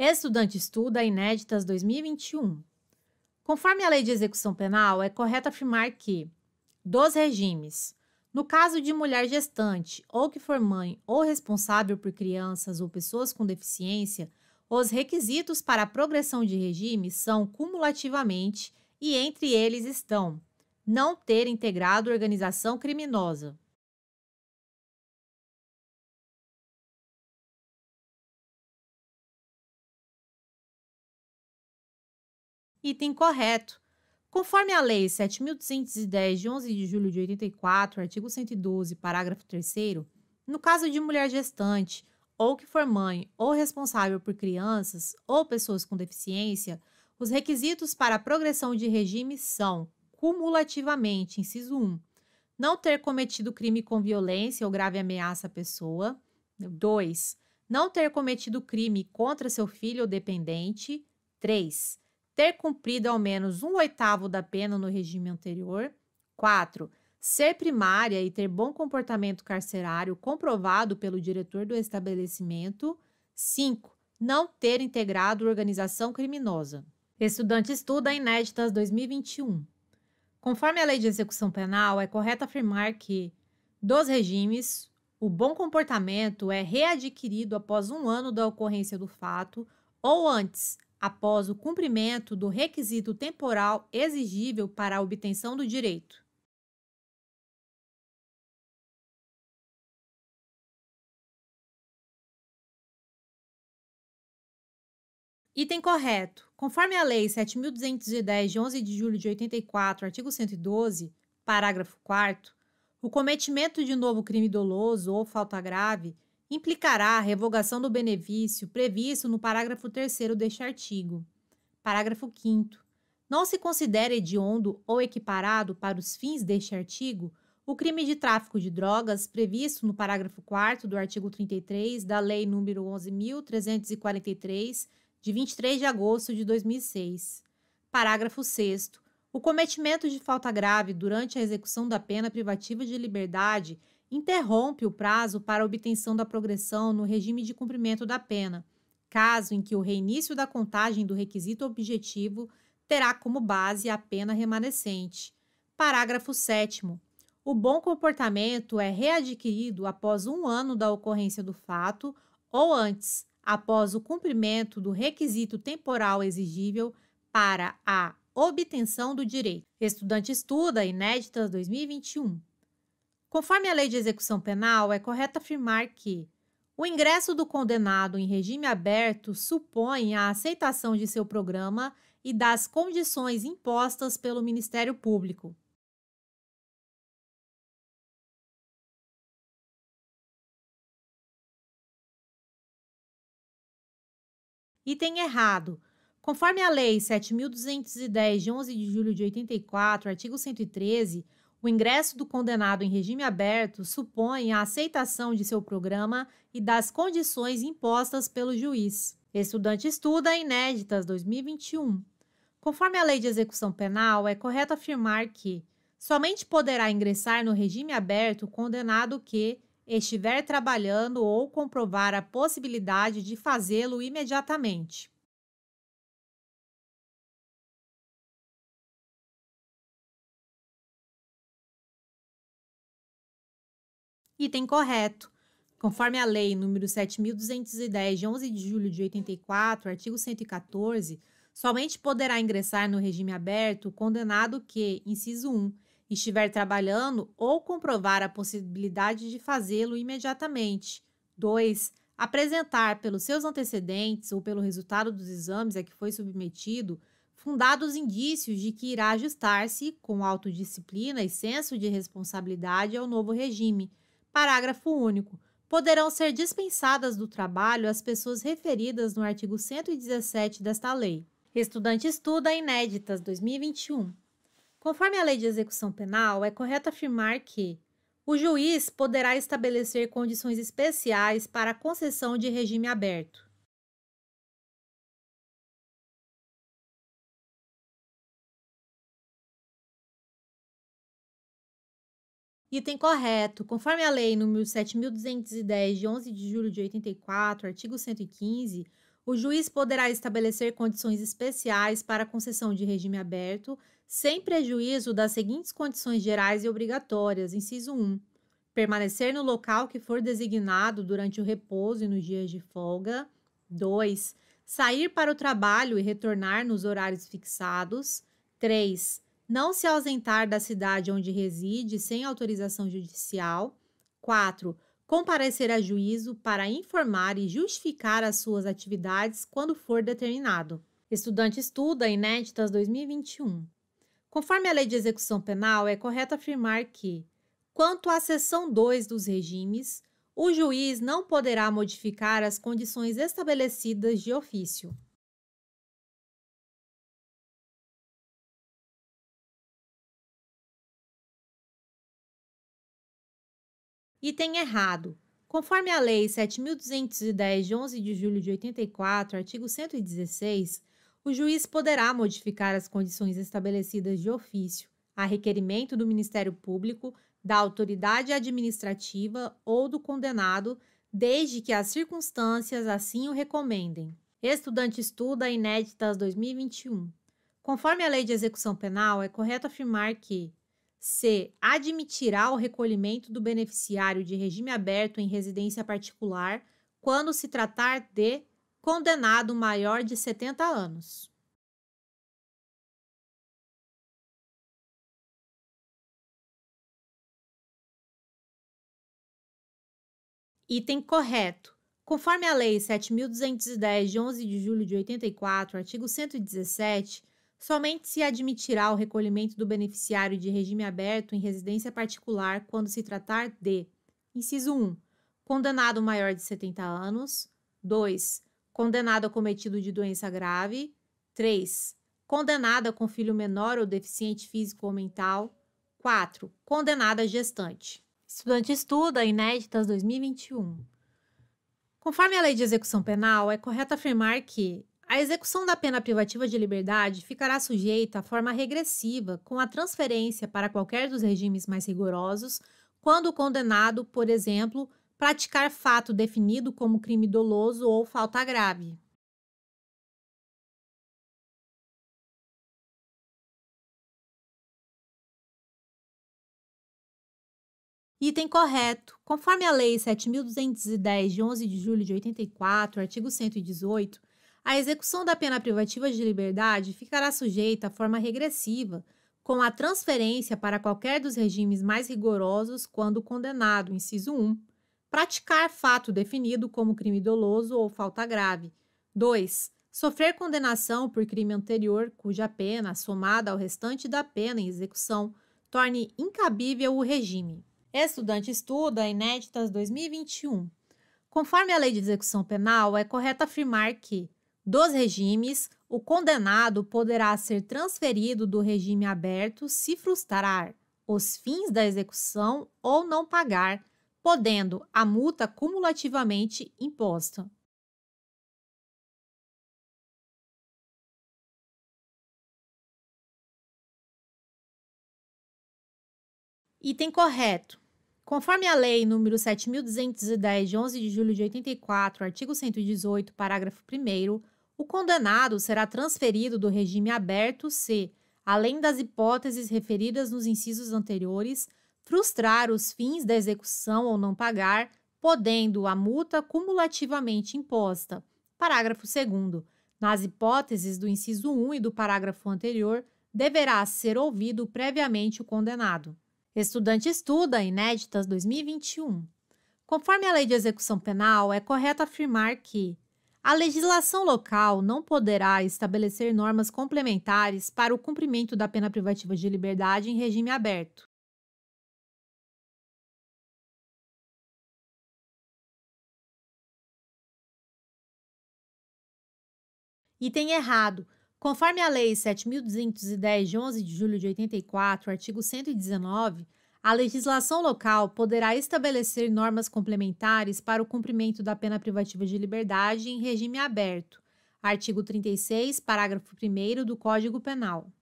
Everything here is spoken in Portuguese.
Estudante estuda Inéditas 2021. Conforme a Lei de Execução Penal, é correto afirmar que, dos regimes, no caso de mulher gestante ou que for mãe ou responsável por crianças ou pessoas com deficiência, os requisitos para a progressão de regime são cumulativamente e entre eles estão não ter integrado organização criminosa, item correto. Conforme a Lei 7.210, de 11 de julho de 84, artigo 112, parágrafo 3, no caso de mulher gestante, ou que for mãe ou responsável por crianças ou pessoas com deficiência, os requisitos para a progressão de regime são, cumulativamente, inciso 1, não ter cometido crime com violência ou grave ameaça à pessoa, 2, não ter cometido crime contra seu filho ou dependente, 3, ter cumprido ao menos um oitavo da pena no regime anterior. 4. Ser primária e ter bom comportamento carcerário comprovado pelo diretor do estabelecimento. 5. Não ter integrado organização criminosa. Estudante estuda Inéditas 2021. Conforme a lei de execução penal, é correto afirmar que, dos regimes, o bom comportamento é readquirido após um ano da ocorrência do fato ou antes, após o cumprimento do requisito temporal exigível para a obtenção do direito. Item correto. Conforme a Lei 7.210, de 11 de julho de 84, artigo 112, parágrafo 4, o cometimento de novo crime doloso ou falta grave implicará a revogação do benefício previsto no parágrafo 3 deste artigo. Parágrafo 5. Não se considera hediondo ou equiparado para os fins deste artigo o crime de tráfico de drogas previsto no parágrafo 4 do artigo 33 da Lei nº 11.343, de 23 de agosto de 2006. Parágrafo 6. O cometimento de falta grave durante a execução da pena privativa de liberdade interrompe o prazo para obtenção da progressão no regime de cumprimento da pena, caso em que o reinício da contagem do requisito objetivo terá como base a pena remanescente. Parágrafo 7. O bom comportamento é readquirido após um ano da ocorrência do fato ou antes, após o cumprimento do requisito temporal exigível para a obtenção do direito. Estudante Estuda, inéditas 2021. Conforme a Lei de Execução Penal, é correto afirmar que o ingresso do condenado em regime aberto supõe a aceitação de seu programa e das condições impostas pelo Ministério Público. Item errado. Conforme a Lei 7.210, de 11 de julho de 84, artigo 113, o ingresso do condenado em regime aberto supõe a aceitação de seu programa e das condições impostas pelo juiz. Estudante estuda inéditas 2021. Conforme a lei de execução penal, é correto afirmar que somente poderá ingressar no regime aberto o condenado que estiver trabalhando ou comprovar a possibilidade de fazê-lo imediatamente. Item correto. Conforme a Lei nº 7.210, de 11 de julho de 84, artigo 114, somente poderá ingressar no regime aberto o condenado que, inciso 1, estiver trabalhando ou comprovar a possibilidade de fazê-lo imediatamente. 2. Apresentar, pelos seus antecedentes ou pelo resultado dos exames a que foi submetido, fundados indícios de que irá ajustar-se, com autodisciplina e senso de responsabilidade, ao novo regime Parágrafo único. Poderão ser dispensadas do trabalho as pessoas referidas no artigo 117 desta lei. Estudante estuda inéditas 2021. Conforme a Lei de Execução Penal, é correto afirmar que o juiz poderá estabelecer condições especiais para a concessão de regime aberto. Item correto. Conforme a Lei nº 7.210, de 11 de julho de 84, artigo 115, o juiz poderá estabelecer condições especiais para a concessão de regime aberto, sem prejuízo das seguintes condições gerais e obrigatórias: inciso 1. Permanecer no local que for designado durante o repouso e nos dias de folga. 2. Sair para o trabalho e retornar nos horários fixados. 3 não se ausentar da cidade onde reside sem autorização judicial. 4. Comparecer a juízo para informar e justificar as suas atividades quando for determinado. Estudante estuda Inéditas 2021. Conforme a Lei de Execução Penal, é correto afirmar que, quanto à seção 2 dos regimes, o juiz não poderá modificar as condições estabelecidas de ofício. Item errado. Conforme a Lei 7.210, de 11 de julho de 84, artigo 116, o juiz poderá modificar as condições estabelecidas de ofício, a requerimento do Ministério Público, da autoridade administrativa ou do condenado, desde que as circunstâncias assim o recomendem. Estudante estuda inéditas 2021. Conforme a Lei de Execução Penal, é correto afirmar que C. Admitirá o recolhimento do beneficiário de regime aberto em residência particular quando se tratar de condenado maior de 70 anos. Item correto. Conforme a Lei 7.210, de 11 de julho de 84, artigo 117, Somente se admitirá o recolhimento do beneficiário de regime aberto em residência particular quando se tratar de: inciso 1, condenado maior de 70 anos, 2, condenado acometido de doença grave, 3, condenada com filho menor ou deficiente físico ou mental, 4, condenada gestante. Estudante estuda inéditas 2021. Conforme a Lei de Execução Penal, é correto afirmar que a execução da pena privativa de liberdade ficará sujeita à forma regressiva, com a transferência para qualquer dos regimes mais rigorosos, quando o condenado, por exemplo, praticar fato definido como crime doloso ou falta grave. Item correto. Conforme a Lei 7.210, de 11 de julho de 84, artigo 118, a execução da pena privativa de liberdade ficará sujeita à forma regressiva, com a transferência para qualquer dos regimes mais rigorosos quando o condenado, inciso 1, praticar fato definido como crime doloso ou falta grave. 2. Sofrer condenação por crime anterior cuja pena, somada ao restante da pena em execução, torne incabível o regime. Estudante estuda Inéditas 2021. Conforme a Lei de Execução Penal, é correto afirmar que dos regimes, o condenado poderá ser transferido do regime aberto se frustrar os fins da execução ou não pagar, podendo a multa cumulativamente imposta. Item correto. Conforme a Lei nº 7.210, de 11 de julho de 84, artigo 118, parágrafo 1 o condenado será transferido do regime aberto se, além das hipóteses referidas nos incisos anteriores, frustrar os fins da execução ou não pagar, podendo a multa cumulativamente imposta. Parágrafo 2. Nas hipóteses do inciso 1 e do parágrafo anterior, deverá ser ouvido previamente o condenado. Estudante estuda Inéditas 2021. Conforme a Lei de Execução Penal, é correto afirmar que a legislação local não poderá estabelecer normas complementares para o cumprimento da pena privativa de liberdade em regime aberto. Item errado. Conforme a Lei 7.210, de 11 de julho de 84, artigo 119, a legislação local poderá estabelecer normas complementares para o cumprimento da pena privativa de liberdade em regime aberto. Artigo 36, parágrafo 1 do Código Penal.